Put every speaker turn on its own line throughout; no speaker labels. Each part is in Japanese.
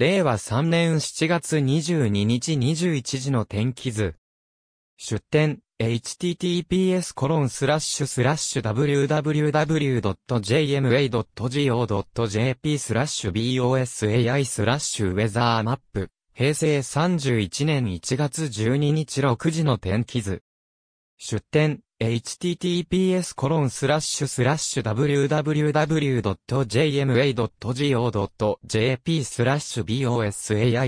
令和3年7月22日21時の天気図。出典 https コロンスラッシュスラッシュ www.jma.go.jp スラッシュ bosai スラッシュウェザーマップ平成31年1月12日6時の天気図。出典 https コロンスラッシュスラッシュ www.jma.go.jp スラッシュ bosai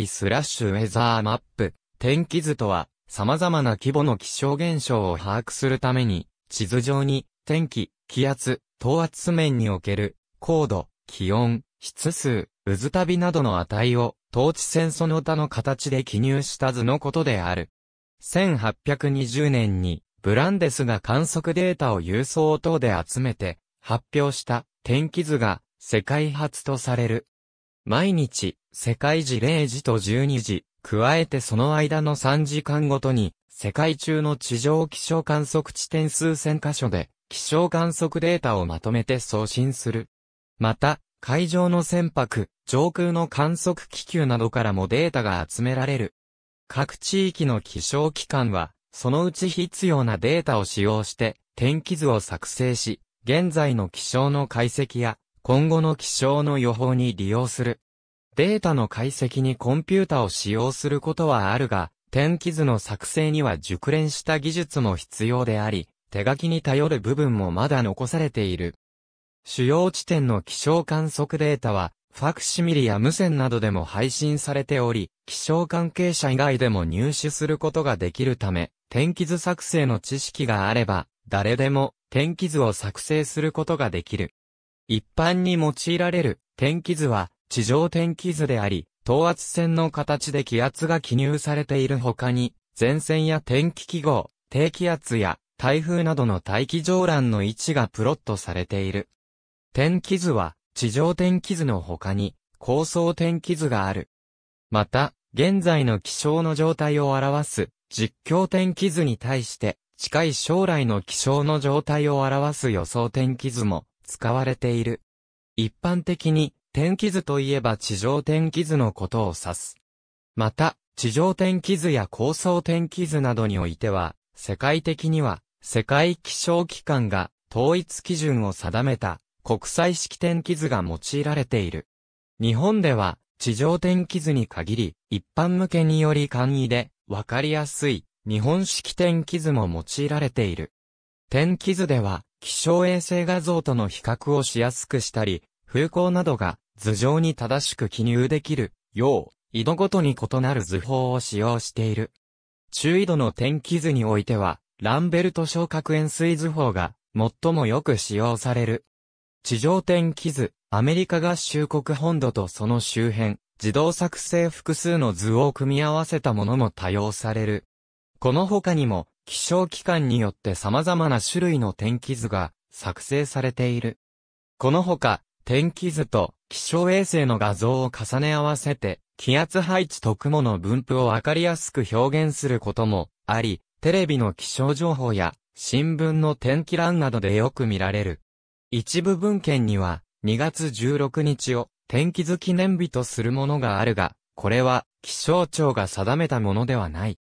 スラッシュウェザーマップ天気図とは様々な規模の気象現象を把握するために地図上に天気、気圧、等圧面における高度、気温、質数、渦旅などの値を統治線その他の形で記入した図のことである。1820年にブランデスが観測データを郵送等で集めて発表した天気図が世界初とされる。毎日、世界時0時と12時、加えてその間の3時間ごとに、世界中の地上気象観測地点数千箇所で、気象観測データをまとめて送信する。また、海上の船舶、上空の観測気球などからもデータが集められる。各地域の気象機関は、そのうち必要なデータを使用して天気図を作成し、現在の気象の解析や今後の気象の予報に利用する。データの解析にコンピュータを使用することはあるが、天気図の作成には熟練した技術も必要であり、手書きに頼る部分もまだ残されている。主要地点の気象観測データは、ファクシミリや無線などでも配信されており、気象関係者以外でも入手することができるため、天気図作成の知識があれば、誰でも天気図を作成することができる。一般に用いられる天気図は地上天気図であり、等圧線の形で気圧が記入されている他に、前線や天気記号、低気圧や台風などの大気上覧の位置がプロットされている。天気図は地上天気図の他に高層天気図がある。また、現在の気象の状態を表す実況天気図に対して近い将来の気象の状態を表す予想天気図も使われている。一般的に天気図といえば地上天気図のことを指す。また、地上天気図や高層天気図などにおいては、世界的には世界気象機関が統一基準を定めた国際式天気図が用いられている。日本では地上天気図に限り一般向けにより簡易でわかりやすい日本式天気図も用いられている。天気図では気象衛星画像との比較をしやすくしたり、風光などが図上に正しく記入できるよう、緯度ごとに異なる図法を使用している。中緯度の天気図においては、ランベルト小角円錐図法が最もよく使用される。地上天気図、アメリカ合衆国本土とその周辺、自動作成複数の図を組み合わせたものも多用される。この他にも、気象機関によって様々な種類の天気図が作成されている。この他、天気図と気象衛星の画像を重ね合わせて、気圧配置と雲の分布をわかりやすく表現することもあり、テレビの気象情報や新聞の天気欄などでよく見られる。一部文献には、2月16日を天気図記念日とするものがあるが、これは気象庁が定めたものではない。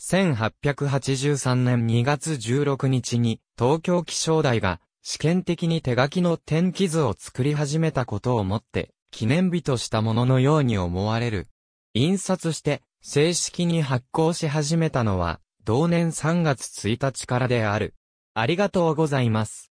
1883年2月16日に東京気象台が試験的に手書きの天気図を作り始めたことをもって記念日としたもののように思われる。印刷して正式に発行し始めたのは同年3月1日からである。ありがとうございます。